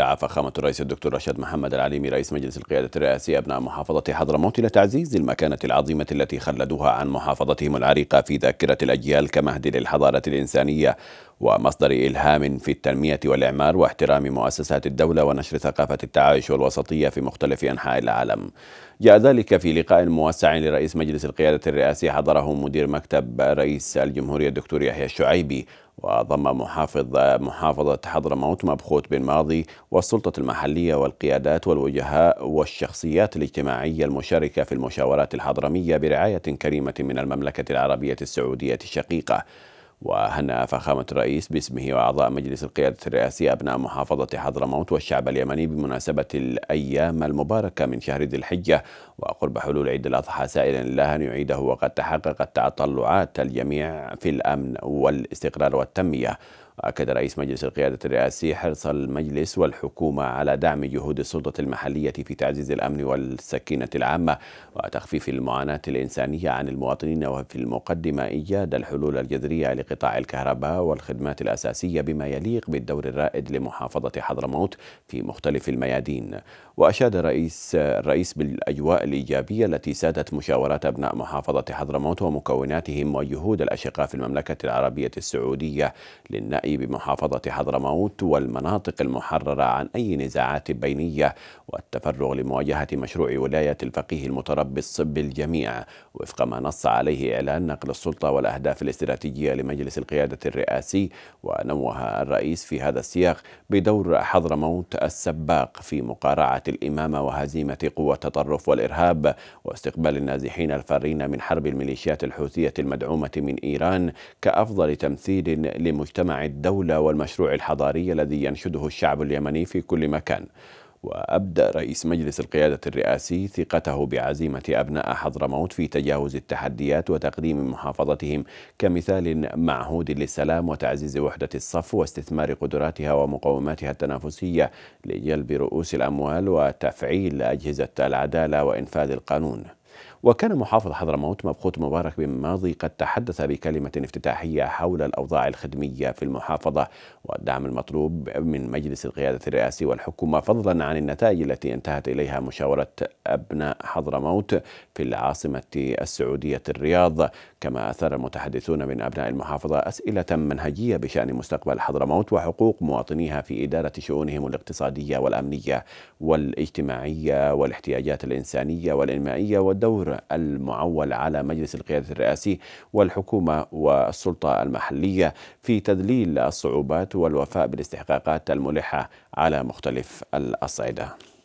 دعا فخامة الرئيس الدكتور رشاد محمد العليمي رئيس مجلس القيادة الرئاسي أبناء محافظة حضرموت إلى تعزيز المكانة العظيمة التي خلدوها عن محافظتهم العريقة في ذاكرة الأجيال كمهد للحضارة الإنسانية ومصدر إلهام في التنمية والإعمار واحترام مؤسسات الدولة ونشر ثقافة التعايش والوسطية في مختلف أنحاء العالم جاء ذلك في لقاء موسع لرئيس مجلس القيادة الرئاسي حضره مدير مكتب رئيس الجمهورية الدكتور يحيى الشعيبي وضم محافظ محافظة حضرموت مبخوت بن ماضي والسلطة المحلية والقيادات والوجهاء والشخصيات الاجتماعية المشاركة في المشاورات الحضرمية برعاية كريمة من المملكة العربية السعودية الشقيقة وهنأ فخامة الرئيس باسمه وأعضاء مجلس القيادة الرئاسي أبناء محافظة حضرموت والشعب اليمني بمناسبة الأيام المباركة من شهر ذي الحجة وقرب حلول عيد الأضحى سائلا الله أن يعيده وقد تحققت تطلعات الجميع في الأمن والاستقرار والتنمية وأكد رئيس مجلس القيادة الرئاسي حرص المجلس والحكومة على دعم جهود السلطة المحلية في تعزيز الأمن والسكينة العامة وتخفيف المعاناة الإنسانية عن المواطنين وفي المقدمة إيجاد الحلول الجذرية لقطاع الكهرباء والخدمات الأساسية بما يليق بالدور الرائد لمحافظة حضرموت في مختلف الميادين وأشاد رئيس الرئيس بالأجواء الإيجابية التي سادت مشاورات أبناء محافظة حضرموت ومكوناتهم وجهود الأشقاء في المملكة العربية السعودية للنأي بمحافظة حضرموت والمناطق المحررة عن أي نزاعات بينية والتفرغ لمواجهة مشروع ولاية الفقيه المتربص بالجميع وفق ما نص عليه إعلان نقل السلطة والأهداف الاستراتيجية لمجلس القيادة الرئاسي ونوه الرئيس في هذا السياق بدور حضرموت السباق في مقارعة الإمامة وهزيمة قوى التطرف والإرهاب واستقبال النازحين الفارين من حرب الميليشيات الحوثية المدعومة من إيران كأفضل تمثيل لمجتمع الدولة والمشروع الحضاري الذي ينشده الشعب اليمني في كل مكان وأبدى رئيس مجلس القيادة الرئاسي ثقته بعزيمة أبناء حضرموت في تجاوز التحديات وتقديم محافظتهم كمثال معهود للسلام وتعزيز وحدة الصف واستثمار قدراتها ومقوماتها التنافسية لجلب رؤوس الأموال وتفعيل أجهزة العدالة وإنفاذ القانون وكان محافظ حضرموت مبخوت مبارك بن ماضي قد تحدث بكلمة افتتاحية حول الأوضاع الخدمية في المحافظة والدعم المطلوب من مجلس القيادة الرئاسي والحكومة فضلا عن النتائج التي انتهت إليها مشاورة أبناء حضرموت في العاصمة السعودية الرياض كما أثار المتحدثون من أبناء المحافظة أسئلة منهجية بشأن مستقبل حضرموت وحقوق مواطنيها في إدارة شؤونهم الاقتصادية والأمنية والاجتماعية والاحتياجات الإنسانية والإنمائية والدور المعول على مجلس القيادة الرئاسي والحكومة والسلطة المحلية في تذليل الصعوبات والوفاء بالاستحقاقات الملحة على مختلف الأصعدة